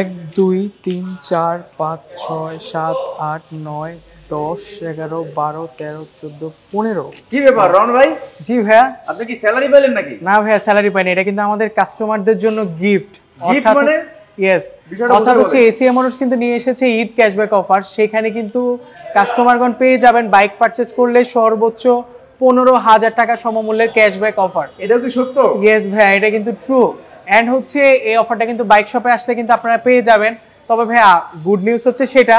এক দুই তিন চার পাঁচ ছয় সাত আট নয় দশ এগারো বারো তেরো চোদ্দ পনেরো কি ব্যাপার রন ভাই জি ভাইয়া আপনি কি স্যালারি পাইলেন নাকি না ভাইয়া স্যালারি পাইনি এটা কিন্তু আমাদের কাস্টমারদের জন্য গিফট গিফট মানে ইয়েস কথা হচ্ছে এসিএ মোটরস কিন্তু নিয়ে এসেছে ঈদ ক্যাশব্যাক অফার সেখানে কিন্তু কাস্টমারগণ পেয়ে যাবেন বাইক পারচেস করলে সর্বোচ্চ পনেরো হাজার টাকা সমমূল্যের ক্যাশব্যাক অফার এটা কি সত্য ইয়েস ভাইয়া এটা কিন্তু ট্রু অ্যান্ড হচ্ছে এই অফারটা কিন্তু বাইক শপে আসলে কিন্তু আপনারা পেয়ে যাবেন তবে ভাইয়া গুড নিউজ হচ্ছে সেটা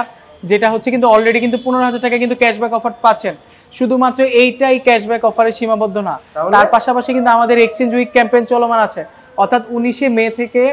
যেটা হচ্ছে কিন্তু অলরেডি কিন্তু পনেরো হাজার টাকা কিন্তু ক্যাশব্যাক অফার পাচ্ছেন শুধুমাত্র এইটাই ক্যাশব্যাক অফারে সীমাবদ্ধ না তার পাশাপাশি কিন্তু আমাদের এক্সচেঞ্জ উইক ক্যাম্পেইন চলমান আছে অর্থাৎ উনিশে মে থেকে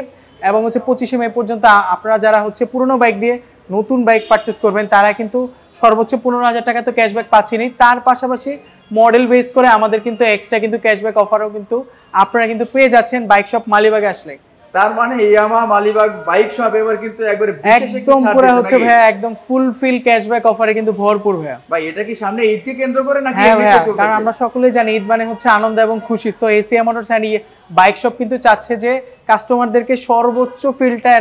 এবং হচ্ছে পঁচিশে মে পর্যন্ত আপনারা যারা হচ্ছে পুরনো বাইক দিয়ে নতুন বাইক পারচেস করবেন তারা কিন্তু সর্বোচ্চ পনেরো হাজার টাকা তো ক্যাশব্যাক পাচ্ছেনি তার পাশাপাশি মডেল বেস করে আমাদের কিন্তু এক্সট্রা কিন্তু ক্যাশব্যাক অফারও কিন্তু আপনারা কিন্তু পেয়ে যাচ্ছেন বাইক শপ মালিবাগে আসলে তার মানে ইয়ামা মালিবাগ বাইক শপ এবার কিন্তু একবারে একদম পুরো হচ্ছে ভাই একদম ফুলফিল ক্যাশব্যাক অফারে কিন্তু ভরপুর ভাই ভাই এটা কি সামনে ঈদকে কেন্দ্র করে নাকি হ্যাঁ এমনি কারণ আমরা সকলেই জানি ঈদ মানে হচ্ছে আনন্দ এবং খুশি so Asia Motors and bike shop কিন্তু চাচ্ছে যে কাস্টমারদেরকে সর্বোচ্চ ফিলটা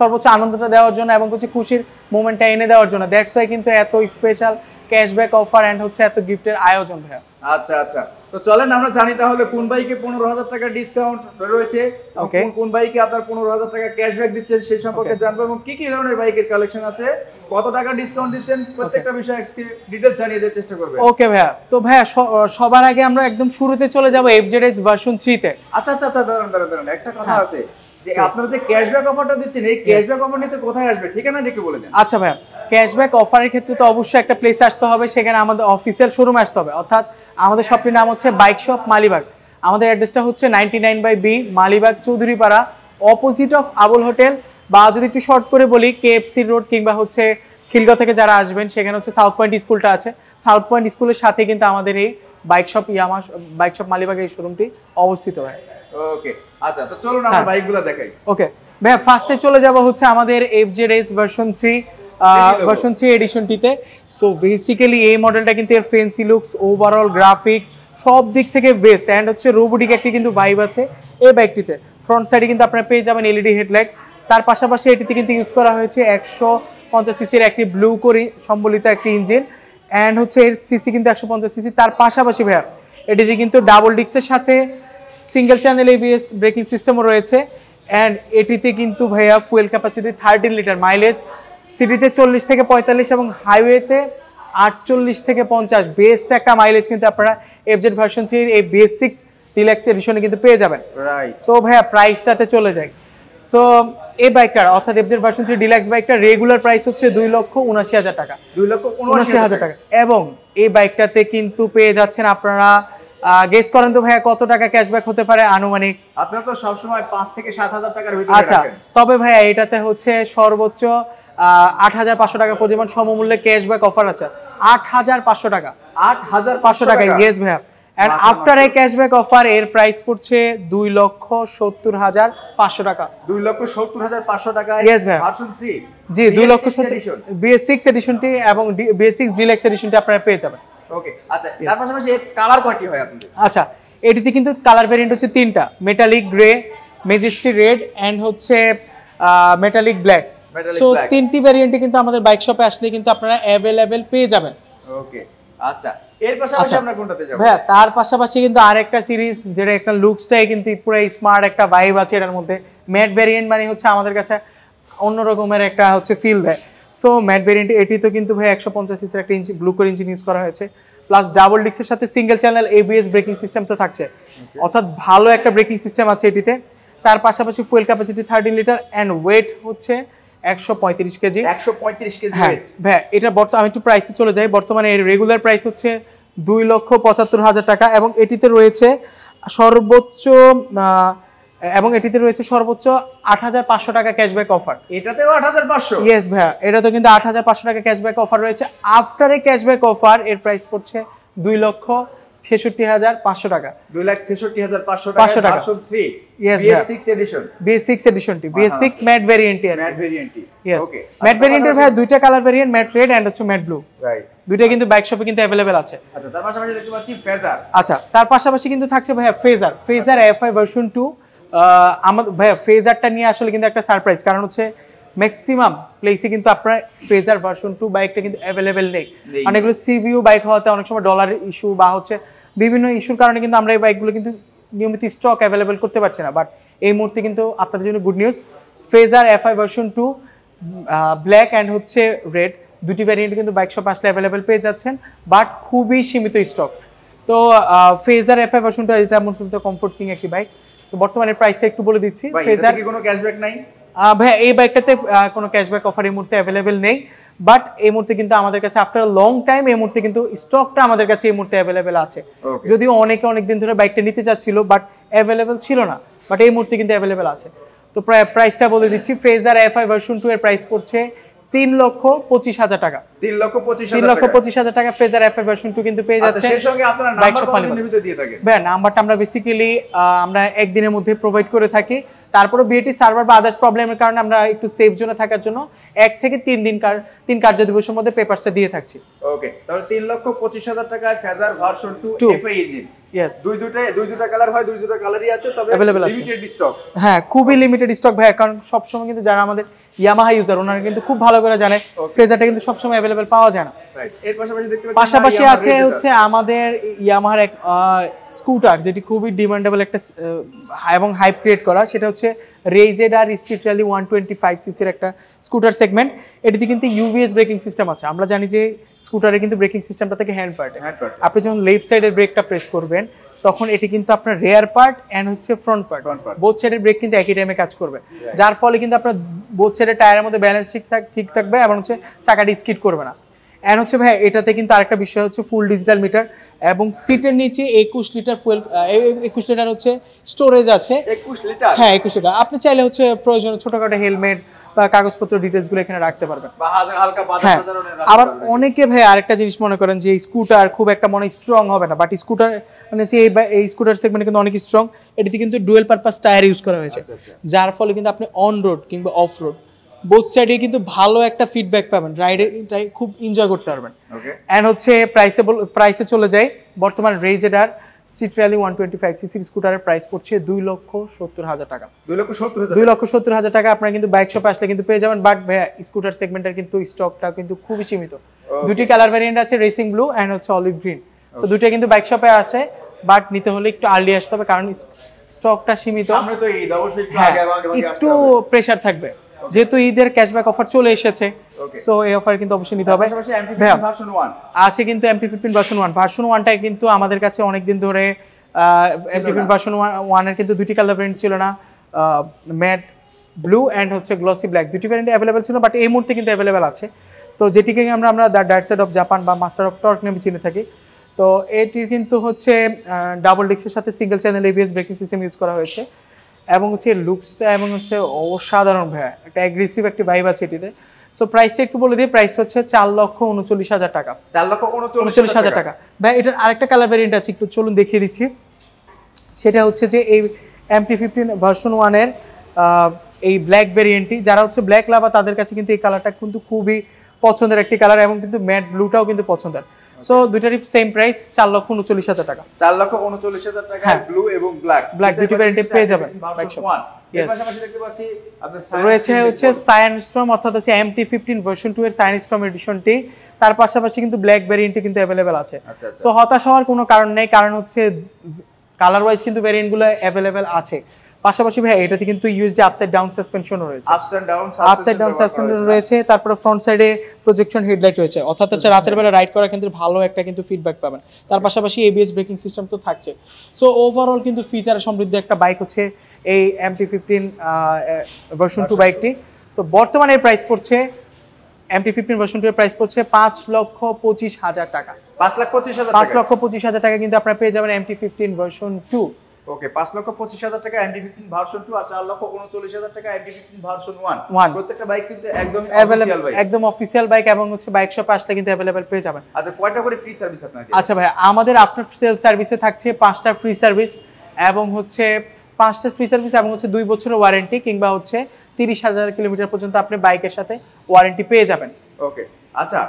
সর্বোচ্চ আনন্দটা দেওয়ার জন্য এবং কিছু খুশির মোমেন্টটা এনে দেওয়ার জন্য দ্যাটস ওয়াই কিন্তু এত স্পেশাল ক্যাশব্যাক অফার এন্ড হচ্ছে এত গিফটের আয়োজন ভাইয়া আচ্ছা আচ্ছা তো চলেন আমরা জানি তাহলে কোন বাইকে পনেরো হাজার টাকা ডিসকাউন্ট রয়েছে কোন বাইকে আপনার পনেরো হাজার টাকা ক্যাশব্যাক দিচ্ছেন সেই সম্পর্কে জানবো এবং কি কি ধরনের বাইকের কালেকশন আছে কত টাকা ডিসকাউন্ট দিচ্ছেন প্রত্যেকটা বিষয়ে ডিটেলস জানিয়ে দেওয়ার চেষ্টা করবেন ওকে ভাইয়া তো ভাইয়া সবার আগে আমরা একদম শুরুতে চলে যাবো এস ভার্সন থ্রিতে আচ্ছা আচ্ছা আচ্ছা দাঁড়ান দাঁড়ান দাঁড়ান একটা কথা হ্যাঁ। আছে যে আপনারা যে ক্যাশব্যাক অফারটা দিচ্ছেন এই ক্যাশব্যাক অফার নিতে কোথায় আসবে ঠিকানা একটু বলে দেন আচ্ছা ভাইয়া ক্যাশব্যাক অফারের ক্ষেত্রে তো অবশ্যই একটা প্লেস আসতে হবে সেখানে আমাদের অফিসিয়াল শোরুম আসতে হবে অর্থাৎ আমাদের শপটির নাম হচ্ছে বাইক শপ মালিবাগ আমাদের অ্যাড্রেসটা হচ্ছে ninety nine by B Malibagh Chowdhuripara opposite of Abul hotel বা যদি একটু শর্ট করে বলি কেএফসি রোড কিংবা হচ্ছে খিলগাঁও থেকে যারা আসবেন সেখানে হচ্ছে সাউথ পয়েন্ট স্কুলটা আছে সাউথ পয়েন্ট স্কুলের সাথে কিন্তু আমাদের এই bike shop Yamaha bike shop Malibagh এই শোরুমটি অবস্থিত হয় ওকে আচ্ছা তো চলুন আমরা বাইকগুলো হ্যাঁ। দেখাই ওকে ভাই ফার্স্টে চলে যাব হচ্ছে আমাদের FZ S version 3 version three এডিশনটিতে সো বেসিক্যালি এই মডেলটা কিন্তু এর ফেন্সি লুকস ওভারঅল গ্রাফিক্স সব দিক থেকে বেস্ট অ্যান্ড হচ্ছে রোবোটিক একটি কিন্তু ভাইব আছে এই বাইকটিতে ফ্রন্ট সাইডে কিন্তু আপনারা পেয়ে যাবেন এলইডি হেডলাইট e তার পাশাপাশি এটিতে কিন্তু ইউজ করা হয়েছে একশো পঞ্চাশ সিসির একটি ব্লু করে সম্বলিত একটি ইঞ্জিন অ্যান্ড হচ্ছে এর সিসি কিন্তু একশো পঞ্চাশ সিসি তার পাশাপাশি ভাইয়া এটিতে কিন্তু ডাবল ডিক্সের সাথে সিঙ্গেল চ্যানেল এবিএস ব্রেকিং সিস্টেমও রয়েছে অ্যান্ড এটিতে কিন্তু ভাইয়া fuel capacity thirteen litre mileage সিটিতে চল্লিশ থেকে পঁয়তাল্লিশ এবং হাইওয়েতে আটচল্লিশ থেকে পঞ্চাশ বেস্ট একটা মাইলেজ কিন্তু আপনারা এফজেড ভার্সন থ্রির এই বেস সিক্স ডিলাক্স এডিশনে কিন্তু পেয়ে যাবেন তো ভাইয়া প্রাইসটাতে চলে যায় সো এই বাইকটার অর্থাৎ এফজেড ভার্সন থ্রি ডিলাক্স বাইকটার রেগুলার প্রাইস হচ্ছে দুই লক্ষ উনাশি হাজার টাকা দুই লক্ষ উনাশি হাজার টাকা এবং এই বাইকটাতে কিন্তু পেয়ে যাচ্ছেন আপনারা গেস করেন তো ভাইয়া কত টাকা ক্যাশব্যাক হতে পারে আনুমানিক তো সবসময় পাঁচ থেকে সাত হাজার টাকার আচ্ছা তবে ভাইয়া এটাতে হচ্ছে সর্বোচ্চ আট হাজার পাঁচশো টাকা পরিমাণ সমমূল্যে ক্যাশব্যাক অফার আছে আট হাজার পাঁচশো টাকা আট হাজার পাঁচশো টাকা ইয়েস ভাইয়া অ্যান্ড আফটার এই ক্যাশব্যাক অফার এর প্রাইস পড়ছে দুই লক্ষ সত্তর হাজার পাঁচশো টাকা দুই লক্ষ সত্তর হাজার পাঁচশো টাকা ইয়েস ভাই জি দুই লক্ষ বিএস সিক্স এডিশনটি এবং বিএস সিক্স ডিলেক্স এডিশনটি আপনারা পেয়ে যাবেন ওকে আচ্ছা তার পাশাপাশি কালার কয়টি হয় আপনাদের আচ্ছা এটিতে কিন্তু কালার ভেরিয়েন্ট হচ্ছে তিনটা metallic grey majesty red and হচ্ছে মেটালিক ব্ল্যাক সো তিনটি ভ্যারিয়েন্টে কিন্তু আমাদের বাইক শপে আসলে কিন্তু আপনারা অ্যাভেলেবেল পেয়ে যাবেন ওকে আচ্ছা এর পাশাপাশি আচ্ছা, আমরা কোনটাতে যাব হ্যাঁ তার পাশাপাশি কিন্তু আরেকটা সিরিজ যেটা একটা লুকসটাই কিন্তু পুরো স্মার্ট একটা ভাইব আছে এটার মধ্যে ম্যাট ভ্যারিয়েন্ট মানে হচ্ছে আমাদের কাছে অন্য রকমের একটা হচ্ছে ফিল দেয় সো ম্যাট ভ্যারিয়েন্ট এটি তো কিন্তু ভাই একশো পঞ্চাশ সিসির একটা ইঞ্চি ব্লু কোর ইঞ্জিন ইউজ করা হয়েছে প্লাস ডাবল ডিক্সের সাথে single channel ABS braking system তো থাকছে অর্থাৎ ভালো একটা ব্রেকিং সিস্টেম আছে এটিতে তার পাশাপাশি fuel capacity thirteen litre and weight হচ্ছে 135 কেজি 135 কেজি হ্যাঁ ভাই এটা বর্তমানে একটু প্রাইসে চলে যাই বর্তমানে এর রেগুলার প্রাইস হচ্ছে দুই লক্ষ পঁচাত্তর হাজার টাকা এবং এটিতে রয়েছে সর্বোচ্চ এবং এটিতে রয়েছে সর্বোচ্চ আট হাজার পাঁচশো টাকা ক্যাশব্যাক অফার এটাতেও আট হাজার পাঁচশো ইয়েস ভাইয়া এটাতে কিন্তু আট হাজার পাঁচশো টাকা ক্যাশব্যাক অফার রয়েছে আফটারে ক্যাশব্যাক অফার এর প্রাইস পড়ছে দুই লক্ষ ছেষট্টি হাজার পাঁচশো টাকা দুই লাখ ছেষট্টি হাজার পাঁচশো পাঁচশো টাকা থ্রি বিএস এডিশন বিএস এডিশনটি বিএস সিক্স ম্যাট ভ্যারিয়েন্টটি ম্যাট ভ্যারিয়েন্টটি ইয়েস ম্যাট ভ্যারিয়েন্টের ভাই দুইটা colour variant matte red and হচ্ছে ম্যাট ব্লু রাইট দুইটা কিন্তু বাইক শপে কিন্তু অ্যাভেলেবেল আছে আচ্ছা তার পাশাপাশি দেখতে পাচ্ছি ফেজার আচ্ছা তার পাশাপাশি কিন্তু থাকছে ভাইয়া Fazer Fazer F I version two আমার ভাইয়া ফেজারটা নিয়ে আসলে কিন্তু একটা সারপ্রাইজ কারণ হচ্ছে ম্যাক্সিমাম প্লেসে কিন্তু আপনার ফ্রেজার ভার্সন টু বাইকটা কিন্তু অ্যাভেলেবেল নেই অনেকগুলো সিভিউ বাইক হওয়াতে অনেক সময় ডলার ইস্যু বা হচ্ছে বিভিন্ন ইস্যুর কারণে কিন্তু আমরা এই বাইকগুলো কিন্তু নিয়মিত স্টক অ্যাভেলেবেল করতে পারছি না বাট এই মুহূর্তে কিন্তু আপনাদের জন্য good news Fazer F I version two black and হচ্ছে রেড দুটি ভ্যারিয়েন্ট কিন্তু বাইক শপ আসলে অ্যাভেলেবেল পেয়ে যাচ্ছেন বাট খুবই সীমিত স্টক তো Fazer F I version two এটা কমফোর্ট কিং একটি বাইক সো বর্তমানে প্রাইসটা একটু বলে দিচ্ছি ফেজার কোনো ক্যাশব্যাক নাই ভাই এই বাইকটাতে কোনো ক্যাশব্যাক অফার এই মুহূর্তে অ্যাভেলেবেল নেই বাট এই মুহূর্তে কিন্তু আমাদের কাছে আফটার লং টাইম এই মুহূর্তে কিন্তু স্টকটা আমাদের কাছে এই মুহূর্তে অ্যাভেলেবেল আছে যদিও অনেকে অনেক দিন ধরে বাইকটা নিতে চাচ্ছিল বাট অ্যাভেলেবেল ছিল না বাট এই মুহূর্তে কিন্তু অ্যাভেলেবেল আছে তো প্রায় প্রাইসটা বলে দিচ্ছি Fazer F I version two এর প্রাইস পড়ছে তিন লক্ষ পঁচিশ হাজার টাকা তিন লক্ষ পঁচিশ তিন লক্ষ পঁচিশ হাজার টাকা Fazer F I version two কিন্তু পেয়ে আচ্ছা, যাচ্ছে নাম্বারটা আমরা বেসিক্যালি আমরা একদিনের মধ্যে প্রোভাইড করে থাকি তারপরে বিএটি সার্ভার বা আদার্স প্রবলেমের কারণে আমরা একটু সেফ জোনে থাকার জন্য এক থেকে তিন দিন কার তিন কার্য দিবসের মধ্যে পেপারসটা দিয়ে থাকছি ওকে তাহলে তিন লক্ষ পঁচিশ হাজার টাকা Fazer version two FI engine yes দুই দুটো দুই দুটো কালার হয় দুই দুটো কালারই আছে তবে লিমিটেড স্টক হ্যাঁ খুবই লিমিটেড স্টক ভাই কারণ সবসময় কিন্তু যারা আমাদের ইয়ামাহা ইউজার ওনারা কিন্তু খুব ভালো করে জানে ফেজারটা কিন্তু সবসময় अवेलेबल পাওয়া যায় না এর পাশাপাশি দেখতে পাশাপাশি আছে হচ্ছে আমাদের ইয়ামাহার এক স্কুটার যেটি খুবই ডিমান্ডেবল একটা এবং হাইপ ক্রিয়েট করা সেটা হচ্ছে Ray Z R street rally one twenty five সিসির একটা স্কুটার সেগমেন্ট এটিতে কিন্তু ইউবিএস ব্রেকিং সিস্টেম আছে আমরা জানি যে স্কুটারে কিন্তু ব্রেকিং সিস্টেমটা থেকে হ্যান্ড পার্ট আপনি যখন লেফট সাইডের ব্রেকটা প্রেস করবেন তখন এটি কিন্তু আপনার রেয়ার পার্ট অ্যান্ড হচ্ছে ফ্রন্ট পার্ট বোথ সাইডের ব্রেক কিন্তু একই টাইমে কাজ করবে যার ফলে কিন্তু আপনার বোথ সাইডের টায়ারের মধ্যে ব্যালেন্স ঠিক থাক ঠিক থাকবে এবং হচ্ছে চাকাটি স্কিট করবে না অ্যান্ড হচ্ছে ভাই এটাতে কিন্তু আরেকটা বিষয় হচ্ছে ফুল ডিজিটাল মিটার এবং সিটের নিচে একুশ লিটার ফুয়েল একুশ লিটার হচ্ছে স্টোরেজ আছে একুশ লিটার হ্যাঁ একুশ লিটার আপনি চাইলে হচ্ছে প্রয়োজন ছোটোখাটো হেলমেট বা কাগজপত্র ডিটেলসগুলো এখানে রাখতে পারবেন হ্যাঁ আবার অনেকে ভাই আরেকটা জিনিস মনে করেন যে স্কুটার খুব একটা মনে স্ট্রং হবে না বাট স্কুটার মানে হচ্ছে এই এই স্কুটার সেগমেন্টে কিন্তু অনেক স্ট্রং এটিতে কিন্তু ডুয়েল পারপাস টায়ার ইউজ করা হয়েছে আচ্ছা, আচ্ছা। যার ফলে কিন্তু আপনি অন রোড কিংবা অফ রোড বোথ সাইডে কিন্তু ভালো একটা ফিডব্যাক পাবেন রাইডে খুব এনজয় করতে পারবেন অ্যান্ড হচ্ছে প্রাইসে প্রাইসে চলে যায় বর্তমান Ray Z R rally one twenty five সিসির স্কুটারের প্রাইস পড়ছে দুই লক্ষ সত্তর হাজার টাকা দুই লক্ষ সত্তর দুই লক্ষ সত্তর হাজার টাকা আপনারা কিন্তু বাইক শপে আসলে কিন্তু পেয়ে যাবেন বাট ভাইয়া স্কুটার সেগমেন্টের কিন্তু স্টকটা কিন্তু খুবই সীমিত দুটি কালার ভ্যারিয়েন্ট আছে রেসিং ব্লু অ্যান্ড হচ্ছে অলিভ গ্রিন তো দুটো কিন্তু বাইক শপে আছে বাট নিতে হলে একটু আর্লি আসতে হবে কারণ স্টকটা সীমিত একটু প্রেশার হ্যাঁ, থাকবে যেহেতু ঈদের ক্যাশব্যাক অফার চলে এসেছে সো এই অফার কিন্তু অবশ্যই নিতে হবে আছে কিন্তু MT fifteen version one version ওয়ানটাই কিন্তু আমাদের কাছে অনেকদিন ধরে এমপি ফিফটিন ভার্সন ওয়ানের কিন্তু দুটি কালার প্রিন্ট ছিল না ম্যাট ব্লু অ্যান্ড হচ্ছে গ্লসি ব্ল্যাক দুটি প্যারেন্ট অ্যাভেলেবেল ছিল বাট এই মুহূর্তে কিন্তু অ্যাভেলেবেল আছে তো যেটিকে আমরা আমরা the dark side of Japan বা মাস্টার অফ টর্ক নেমে চিনে থাকি তো এটির কিন্তু হচ্ছে ডাবল ডিক্সের সাথে single channel ABS braking system use করা হয়েছে এবং হচ্ছে লুকসটা এবং হচ্ছে অসাধারণ ভাইয়া একটা অ্যাগ্রেসিভ একটি ভাইব আছে এটিতে সো প্রাইসটা একটু বলে দিই প্রাইসটা হচ্ছে চার লক্ষ উনচল্লিশ হাজার টাকা চার লক্ষ উনচল্লিশ হাজার টাকা ভাই এটার আরেকটা কালার ভ্যারিয়েন্ট আছে একটু চলুন দেখিয়ে দিচ্ছি সেটা হচ্ছে যে এই এমটি ফিফটিন ভার্সন ওয়ানের এই ব্ল্যাক ভ্যারিয়েন্টটি যারা হচ্ছে ব্ল্যাক লাভা তাদের কাছে কিন্তু এই কালারটা কিন্তু খুবই পছন্দের একটি কালার এবং কিন্তু ম্যাট ব্লুটাও কিন্তু পছন্দের সো দুইটারই সেম প্রাইস চার লক্ষ উনচল্লিশ হাজার টাকা চার লক্ষ উনচল্লিশ হাজার টাকা ব্লু হ্যাঁ। এবং ব্ল্যাক ব্ল্যাক দুটো ভ্যারিয়েন্টে পেয়ে যাবেন রয়েছে হচ্ছে সায়ানস্ট্রম অর্থাৎ আছে এমটি ফিফটিন ভার্সন টু এর সায়ানস্ট্রম এডিশনটি তার পাশাপাশি কিন্তু ব্ল্যাক ভ্যারিয়েন্টটি কিন্তু অ্যাভেলেবেল আছে সো আচ্ছা, আচ্ছা। হতাশ হওয়ার কোনো কারণ নেই কারণ হচ্ছে কালার ওয়াইজ কিন্তু ভ্যারিয়েন্টগুলো অ্যাভেলেবেল আছে পাশাপাশি ভাই এটাতে কিন্তু ইউএসডি আপসাইড ডাউন সাসপেনশনও রয়েছে upside down upside down suspension রয়েছে তারপরে ফ্রন্ট সাইডে প্রজেকশন হেডলাইট রয়েছে অর্থাৎ হচ্ছে রাতের বেলা রাইড করার ক্ষেত্রে ভালো একটা কিন্তু ফিডব্যাক পাবেন তার পাশাপাশি এবিএস ব্রেকিং সিস্টেম তো থাকছে সো ওভারঅল কিন্তু ফিচার সমৃদ্ধ একটা বাইক হচ্ছে এই টি ফিফটিন ভার্সন টু বাইকটি তো বর্তমানে প্রাইস পড়ছে এমপি ফিফটিন ভার্সন টু এর প্রাইস পড়ছে পাঁচ লক্ষ পঁচিশ হাজার টাকা পাঁচ লক্ষ পঁচিশ হাজার পাঁচ লক্ষ পঁচিশ হাজার টাকা কিন্তু আপনারা পেয়ে যাবেন T fifteen version two okay পাঁচ লক্ষ পঁচিশ হাজার টাকা এমডি ফিফটিন ভার্সন টু আর চার লক্ষ উনচল্লিশ হাজার টাকা MT fifteen version one one প্রত্যেকটা বাইক কিন্তু একদম অ্যাভেলেবল একদম অফিসিয়াল বাইক এবং হচ্ছে বাইক শপে আসলে কিন্তু অ্যাভেলেবল পেয়ে যাবেন আচ্ছা কয়টা করে ফ্রি সার্ভিস আপনার আচ্ছা ভাই আমাদের আফটার সেল সার্ভিসে থাকছে পাঁচটা ফ্রি সার্ভিস এবং হচ্ছে পাঁচটা ফ্রি সার্ভিস এবং হচ্ছে দুই বছরের ওয়ারেন্টি কিংবা হচ্ছে তিরিশ হাজার কিলোমিটার পর্যন্ত আপনি বাইকের সাথে ওয়ারেন্টি পেয়ে যাবেন ওকে আচ্ছা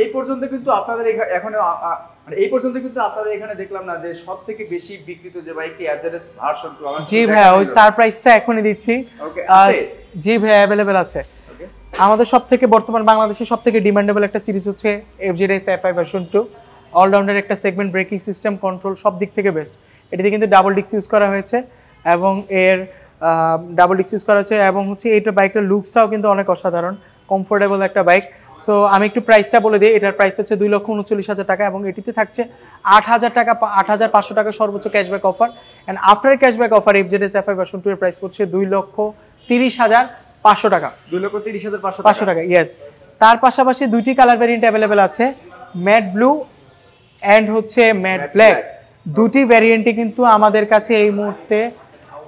এই পর্যন্ত কিন্তু আপনাদের এখানে মানে এই পর্যন্ত কিন্তু আপনাদের এখানে দেখলাম না যে সব থেকে বেশি বিক্রিত যে বাইকটি অ্যাজারেস ভার্সন টু জি ভাইয়া ওই সারপ্রাইজটা এখনই দিচ্ছি জি ভাইয়া অ্যাভেলেবেল আছে আমাদের সব থেকে বর্তমান বাংলাদেশে সব থেকে ডিমান্ডেবল একটা সিরিজ হচ্ছে F FZ S F I version two allrounder একটা সেগমেন্ট ব্রেকিং সিস্টেম কন্ট্রোল সব দিক থেকে বেস্ট এটিতে কিন্তু ডাবল ডিক্স ইউজ করা হয়েছে এবং এর ডাবল ডিক্স ইউজ করা হয়েছে এবং হচ্ছে এইটা বাইকটার লুকসটাও কিন্তু অনেক অসাধারণ কমফোর্টেবল একটা বাইক সো আমি একটু প্রাইসটা বলে দিই এটার প্রাইস হচ্ছে দুই লক্ষ উনচল্লিশ হাজার টাকা এবং এটিতে থাকছে আট হাজার টাকা আট হাজার পাঁচশো টাকা সর্বোচ্চ cashback offer and after cashback offer F Z S F I version two এর প্রাইস পড়ছে দুই লক্ষ তিরিশ হাজার পাঁচশো টাকা দুই লক্ষ তিরিশ হাজার পাঁচশো পাঁচশো টাকা ইয়েস তার পাশাপাশি দুইটি কালার ভ্যারিয়েন্ট অ্যাভেলেবেল আছে ম্যাট ব্লু অ্যান্ড হচ্ছে ম্যাট ব্ল্যাক দুটি ভ্যারিয়েন্টই কিন্তু আমাদের কাছে এই মুহূর্তে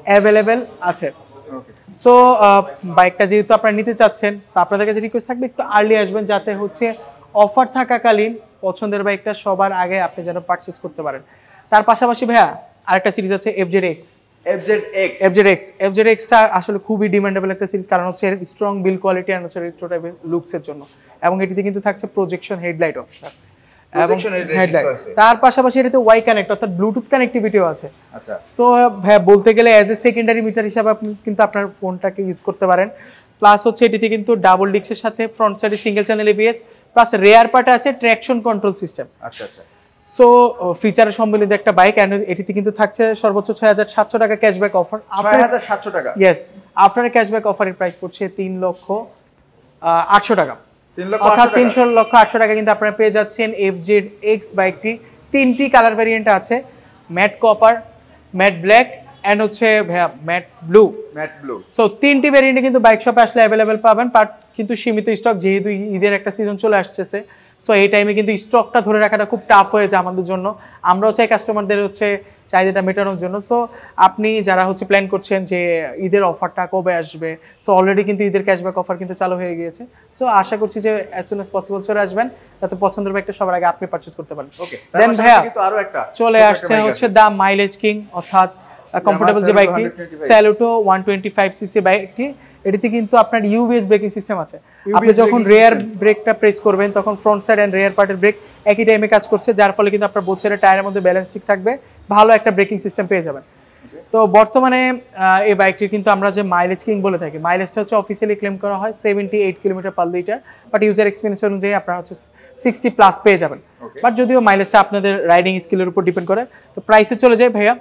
অ্যাভেলেবেল আছে সো বাইকটা uh, যেহেতু আপনারা নিতে চাচ্ছেন আপনাদের কাছে রিকোয়েস্ট থাকবে একটু আর্লি আসবেন যাতে হচ্ছে অফার থাকাকালীন পছন্দের বাইকটা সবার আগে আপনি যেন পারচেস করতে পারেন তার পাশাপাশি ভাইয়া আরেকটা সিরিজ আছে এফজেড এক্স এক্সটা আসলে খুবই ডিমান্ডেবল একটা সিরিজ কারণ হচ্ছে স্ট্রং বিল কোয়ালিটি অ্যান্ড হচ্ছে লুকসের জন্য এবং এটিতে কিন্তু থাকছে প্রজেকশন হেডলাইট অপশন এবং হেডলাইট তার পাশাপাশি এটাতে ওয়াই কানেক্ট অর্থাৎ ব্লুটুথ কানেক্টিভিটিও আছে আচ্ছা সো হ্যাঁ বলতে গেলে অ্যাজ এ সেকেন্ডারি মিটার হিসাবে আপনি কিন্তু আপনার ফোনটাকে ইউজ করতে পারেন প্লাস হচ্ছে এটিতে কিন্তু ডাবল ডিক্সের সাথে ফ্রন্ট সাইডে single channel ABS plus rear পার্টে আছে ট্র্যাকশন কন্ট্রোল সিস্টেম আচ্ছা আচ্ছা সো ফিচার সম্বলিত একটা বাইক অ্যান্ড এটিতে কিন্তু থাকছে সর্বোচ্চ ছয় হাজার সাতশো টাকা ক্যাশব্যাক অফার আফটার হাজার সাতশো টাকা ইয়েস আফটার ক্যাশব্যাক অফারের প্রাইস পড়ছে তিন লক্ষ আটশো টাকা অর্থাৎ তিনশো লক্ষ আটশো টাকা কিন্তু আপনারা পেয়ে যাচ্ছেন এফ জেড এক্স বাইকটি তিনটি কালার ভেরিয়েন্ট আছে matte copper matte black and হচ্ছে matte blue matte blue so তিনটি ভ্যারিয়েন্টে কিন্তু বাইক শপে আসলে অ্যাভেলেবেল পাবেন বাট কিন্তু সীমিত স্টক যেহেতু ঈদের একটা সিজন চলে আসছে সো এই টাইমে কিন্তু স্টকটা ধরে রাখাটা খুব টাফ হয়ে যায় আমাদের জন্য আমরাও চাই কাস্টমারদের হচ্ছে চাহিদাটা মেটানোর জন্য সো আপনি যারা হচ্ছে প্ল্যান করছেন যে ঈদের অফারটা কবে আসবে সো অলরেডি কিন্তু ঈদের ক্যাশব্যাক অফার কিন্তু চালু হয়ে গিয়েছে সো আশা করছি যে অ্যাজ সুন অ্যাজ পসিবল চলে আসবেন যাতে পছন্দের একটা সবার আগে আপনি পারচেস করতে পারেন ওকে দেন ভাইয়া চলে আসছে হচ্ছে দ্য মাইলেজ কিং অর্থাৎ কমফোর্টেবল যে বাইকটি Saluto one twenty five CC বাইকটি এটিতে কিন্তু আপনার ইউবিএস ব্রেকিং সিস্টেম আছে আপনি যখন রেয়ার ব্রেকটা প্রেস করবেন তখন ফ্রন্ট সাইড অ্যান্ড রেয়ার পার্টের ব্রেক একই টাইমে কাজ করছে যার ফলে কিন্তু আপনার বোচের টায়ারের মধ্যে ব্যালেন্স ঠিক থাকবে ভালো একটা ব্রেকিং সিস্টেম পেয়ে যাবেন তো বর্তমানে এই বাইকটির কিন্তু আমরা যে মাইলেজ কিং বলে থাকি মাইলেজটা হচ্ছে অফিসিয়ালি ক্লেম করা হয় seventy eight kilometre per litre but user experience অনুযায়ী আপনারা হচ্ছে সিক্সটি প্লাস পেয়ে যাবেন বাট যদিও মাইলেজটা আপনাদের রাইডিং স্কিলের উপর ডিপেন্ড করে তো প্রাইসে চলে যায় ভাইয়া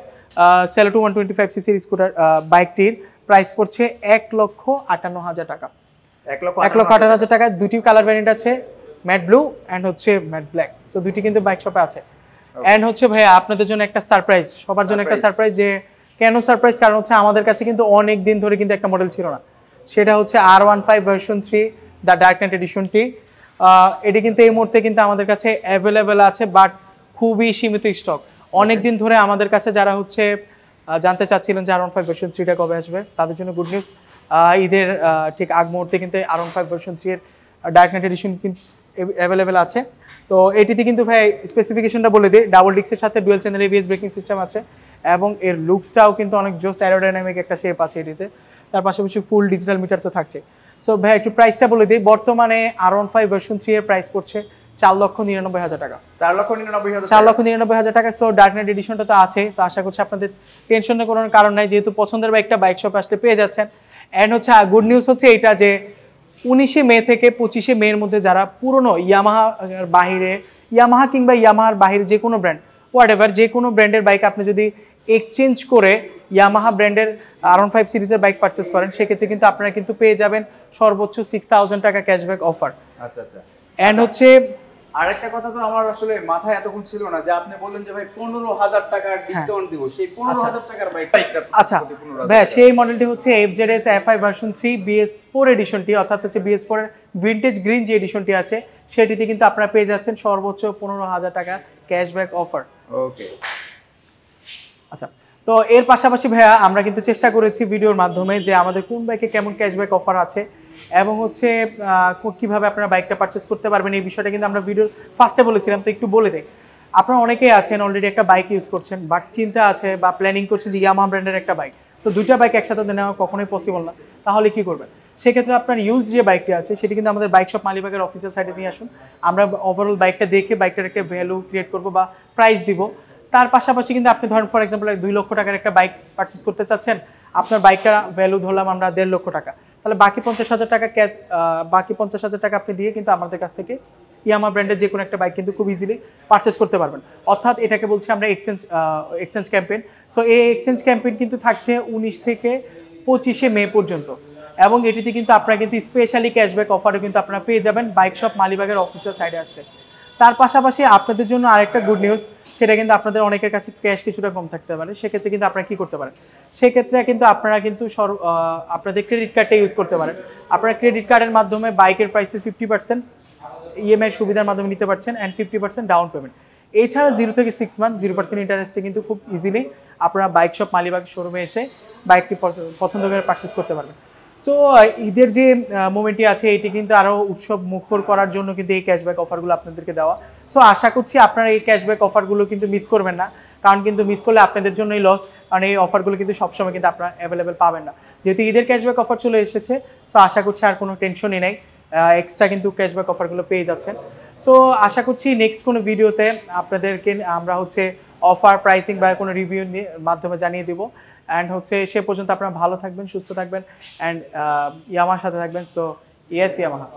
টু ওয়ান টোয়েন্টি ফাইভ সিসির স্কুটার বাইকটির প্রাইস পড়ছে এক লক্ষ আটান্ন হাজার টাকা এক লক্ষ এক লক্ষ আটান্ন হাজার টাকা দুটি কালার ভ্যারিয়েন্ট আছে ম্যাট ব্লু অ্যান্ড হচ্ছে ম্যাট ব্ল্যাক সো দুটি কিন্তু বাইক শপে আছে অ্যান্ড হচ্ছে ভাইয়া আপনাদের জন্য একটা সারপ্রাইজ সবার জন্য একটা সারপ্রাইজ যে কেন সারপ্রাইজ কারণ হচ্ছে আমাদের কাছে কিন্তু অনেক দিন ধরে কিন্তু একটা মডেল ছিল না সেটা হচ্ছে R one five version three the dark knight এডিশনটি এটি কিন্তু এই মুহূর্তে কিন্তু আমাদের কাছে অ্যাভেলেবেল আছে বাট খুবই সীমিত স্টক অনেক দিন ধরে আমাদের কাছে যারা হচ্ছে জানতে চাচ্ছিলেন যে আর ওয়ান ফাইভ ভার্সন থ্রিটা কবে আসবে তাদের জন্য গুড নিউজ ঈদের ঠিক আগ মুহূর্তে কিন্তু আর ওয়ান ফাইভ ভার্সন এর ডায়কনেট এডিশন কিন্তু অ্যাভেলেবেল আছে তো এটিতে কিন্তু ভাই স্পেসিফিকেশনটা বলে দিই ডাবল ডিক্সের সাথে dual channel ABS braking system আছে এবং এর লুকসটাও কিন্তু অনেক জোস অ্যারোডাইনামিক একটা শেপ আছে এটিতে তার পাশাপাশি ফুল ডিজিটাল মিটার তো থাকছে সো ভাই একটু প্রাইসটা বলে দিই বর্তমানে R one five version three এর প্রাইস পড়ছে চার লক্ষ নিরানব্বই হাজার টাকা চার লক্ষ নিরানব্বই হাজার চার লক্ষ নিরানব্বই হাজার টাকা সো ডার্কনেট এডিশনটা তো আছে তো আশা করছি আপনাদের টেনশনের কোনো কারণ নাই যেহেতু পছন্দের বাইকটা বাইক শপে আসলে পেয়ে যাচ্ছেন অ্যান্ড হচ্ছে গুড নিউজ হচ্ছে এটা যে উনিশে মে থেকে পঁচিশে মের মধ্যে যারা পুরনো ইয়ামাহা বাহিরে ইয়ামাহা কিংবা ইয়ামাহার বাহিরে যে কোনো ব্র্যান্ড হোয়াট এভার যে কোনো ব্র্যান্ডের বাইক আপনি যদি এক্সচেঞ্জ করে ইয়ামাহা ব্র্যান্ডের আরন ফাইভ সিরিজের বাইক পারচেস করেন সেক্ষেত্রে কিন্তু আপনারা কিন্তু পেয়ে যাবেন সর্বোচ্চ সিক্স থাউজেন্ড টাকা ক্যাশব্যাক অফার আচ্ছা আচ্ছা অ্যান্ড আচ্ছা। হচ্ছে আর একটা কথা তো আমার আসলে মাথায় এতক্ষণ ছিল না যে আপনি বললেন যে ভাই পনেরো হাজার টাকার ডিসকাউন্ট হ্যাঁ। দিব সেই আচ্ছা। পনেরো হাজার টাকার বাইকটা আচ্ছা ভাই সেই মডেলটি হচ্ছে F Z S F I version three BS four এডিশনটি অর্থাৎ হচ্ছে বিএস ফোর এর ভিন্টেজ গ্রিন যে এডিশনটি আছে সেটিতে কিন্তু আপনারা পেয়ে যাচ্ছেন সর্বোচ্চ পনেরো হাজার টাকা ক্যাশব্যাক অফার ওকে আচ্ছা তো এর পাশাপাশি ভাইয়া আমরা কিন্তু চেষ্টা করেছি ভিডিওর মাধ্যমে যে আমাদের কোন বাইকে কেমন ক্যাশব্যাক অফার আছে এবং হচ্ছে কীভাবে আপনারা বাইকটা পারচেস করতে পারবেন এই বিষয়টা কিন্তু আমরা ভিডিও ফার্স্টে বলেছিলাম তো একটু বলে দেয় আপনারা অনেকেই আছেন অলরেডি একটা বাইক ইউজ করছেন বাট চিন্তা আছে বা প্ল্যানিং করছে যে ইয়ামা ব্র্যান্ডের একটা বাইক তো দুইটা বাইক একসাথে নেওয়া কখনোই পসিবল না তাহলে কি করবেন সেক্ষেত্রে আপনার ইউজ যে বাইকটি আছে সেটি কিন্তু আমাদের বাইক শপ মালিবাগের অফিসিয়াল সাইডে নিয়ে আসুন আমরা ওভারঅল বাইকটা দেখে বাইকটার একটা ভ্যালু ক্রিয়েট করবো বা প্রাইস দিব তার পাশাপাশি কিন্তু আপনি ধরেন ফর এক্সাম্পল দুই লক্ষ টাকার একটা বাইক পারচেস করতে চাচ্ছেন আপনার বাইকটার ভ্যালু ধরলাম আমরা দেড় লক্ষ টাকা তাহলে বাকি পঞ্চাশ হাজার টাকা ক্যাশ বাকি পঞ্চাশ হাজার টাকা আপনি দিয়ে কিন্তু আমাদের কাছ থেকে ইয়ামা ব্র্যান্ডের যে কোনো একটা বাইক কিন্তু খুব ইজিলি পারচেস করতে পারবেন অর্থাৎ এটাকে বলছি আমরা এক্সচেঞ্জ এক্সচেঞ্জ ক্যাম্পেইন সো এই এক্সচেঞ্জ ক্যাম্পেইন কিন্তু থাকছে উনিশ থেকে পঁচিশে মে পর্যন্ত এবং এটিতে কিন্তু আপনারা কিন্তু স্পেশালি ক্যাশব্যাক অফারও কিন্তু আপনারা পেয়ে যাবেন বাইক শপ মালিবাগের অফিসিয়াল সাইডে আসলে তার পাশাপাশি আপনাদের জন্য আরেকটা গুড নিউজ সেটা কিন্তু আপনাদের অনেকের কাছে ক্যাশ কিছুটা কম থাকতে পারে সেক্ষেত্রে কিন্তু আপনারা কী করতে পারেন সেক্ষেত্রে কিন্তু আপনারা কিন্তু সর আপনাদের ক্রেডিট কার্ডটা ইউজ করতে পারেন আপনারা ক্রেডিট কার্ডের মাধ্যমে বাইকের প্রাইসে ফিফটি পার্সেন্ট ইএমআই সুবিধার মাধ্যমে নিতে পারছেন and fifty percent down payment এছাড়া জিরো থেকে সিক্স মান্থ জিরো পার্সেন্ট ইন্টারেস্টে কিন্তু খুব ইজিলি আপনারা বাইক শপ মালিবাগ শোরুমে এসে বাইকটি পছন্দ করে পারচেস করতে পারবেন সো ঈদের যে মোমেন্টটি আছে এটি কিন্তু আরও উৎসব মুখর করার জন্য কিন্তু এই ক্যাশব্যাক অফারগুলো আপনাদেরকে দেওয়া সো আশা করছি আপনারা এই ক্যাশব্যাক অফারগুলো কিন্তু মিস করবেন না কারণ কিন্তু মিস করলে আপনাদের জন্যই লস কারণ এই অফারগুলো কিন্তু সবসময় কিন্তু আপনারা অ্যাভেলেবেল পাবেন না যেহেতু ঈদের ক্যাশব্যাক অফার চলে এসেছে সো আশা করছি আর কোনো টেনশনই নেই এক্সট্রা কিন্তু ক্যাশব্যাক অফারগুলো পেয়ে যাচ্ছেন সো আশা করছি নেক্সট কোনো ভিডিওতে আপনাদেরকে আমরা হচ্ছে অফার প্রাইসিং বা কোনো রিভিউ মাধ্যমে জানিয়ে দেবো অ্যান্ড হচ্ছে সে পর্যন্ত আপনারা ভালো থাকবেন সুস্থ থাকবেন অ্যান্ড ইয়ামার সাথে থাকবেন সো ইয়েস ইয়ামাহা